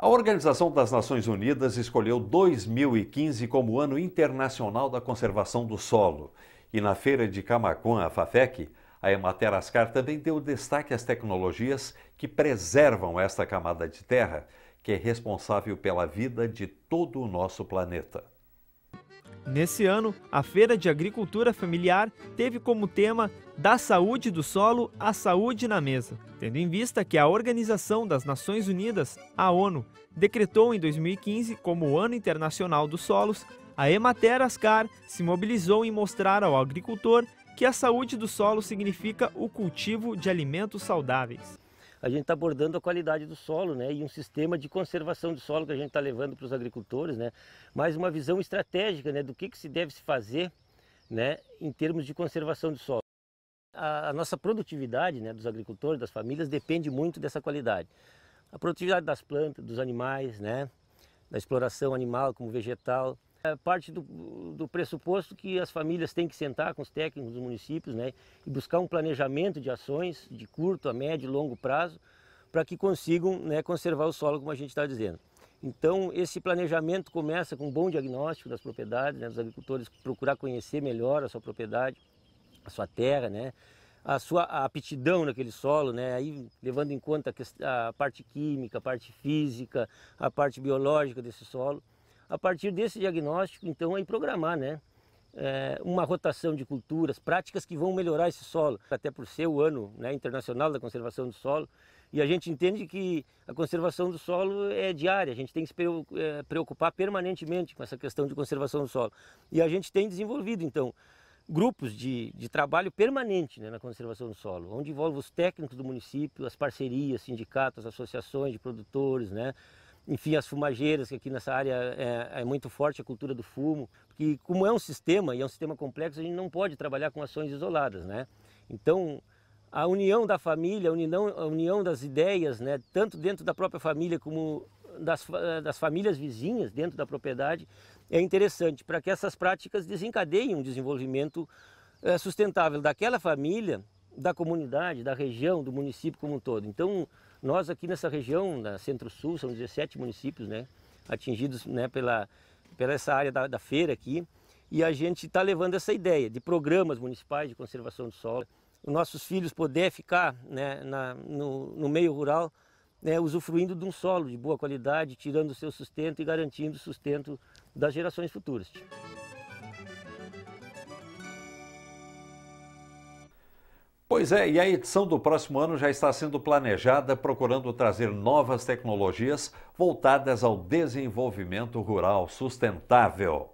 A Organização das Nações Unidas escolheu 2015 como Ano Internacional da Conservação do Solo. E na feira de Camacuã, a FAFEC, a Emater Ascar também deu destaque às tecnologias que preservam esta camada de terra, que é responsável pela vida de todo o nosso planeta. Nesse ano, a Feira de Agricultura Familiar teve como tema Da Saúde do Solo à Saúde na Mesa, tendo em vista que a Organização das Nações Unidas, a ONU, decretou em 2015 como o Ano Internacional dos Solos, a Emater Ascar se mobilizou em mostrar ao agricultor que a saúde do solo significa o cultivo de alimentos saudáveis a gente está abordando a qualidade do solo né, e um sistema de conservação de solo que a gente está levando para os agricultores, né, mas uma visão estratégica né, do que, que se deve se fazer né, em termos de conservação de solo. A, a nossa produtividade né, dos agricultores, das famílias, depende muito dessa qualidade. A produtividade das plantas, dos animais, né, da exploração animal como vegetal, é parte do, do, pressuposto que as famílias têm que sentar com os técnicos dos municípios né, e buscar um planejamento de ações de curto, a médio e longo prazo para que consigam né, conservar o solo, como a gente está dizendo. Então, esse planejamento começa com um bom diagnóstico das propriedades, né, dos agricultores procurar conhecer melhor a sua propriedade, a sua terra, né, a sua a aptidão naquele solo, né, aí levando em conta a, a parte química, a parte física, a parte biológica desse solo. A partir desse diagnóstico, então, aí é programar, né? É, uma rotação de culturas, práticas que vão melhorar esse solo, até por ser o ano né, internacional da conservação do solo. E a gente entende que a conservação do solo é diária, a gente tem que se é, preocupar permanentemente com essa questão de conservação do solo. E a gente tem desenvolvido, então, grupos de, de trabalho permanente né, na conservação do solo, onde envolve os técnicos do município, as parcerias, sindicatos, associações de produtores, né? enfim, as fumageiras, que aqui nessa área é, é, muito forte a cultura do fumo, porque como é um sistema, e é um sistema complexo, a gente não pode trabalhar com ações isoladas, né? Então, a união da família, a união, a união das ideias, né, tanto dentro da própria família como das, das famílias vizinhas dentro da propriedade, é interessante para que essas práticas desencadeiem um desenvolvimento é, sustentável daquela família da comunidade, da região, do município como um todo. Então, nós aqui nessa região, na Centro-Sul, são 17 municípios né, atingidos né, pela, pela essa área da, da feira aqui, e a gente está levando essa ideia de programas municipais de conservação do solo, os nossos filhos poderem ficar né, na, no, no meio rural, né, usufruindo de um solo de boa qualidade, tirando o seu sustento e garantindo o sustento das gerações futuras. Pois é, e a edição do próximo ano já está sendo planejada, procurando trazer novas tecnologias voltadas ao desenvolvimento rural sustentável.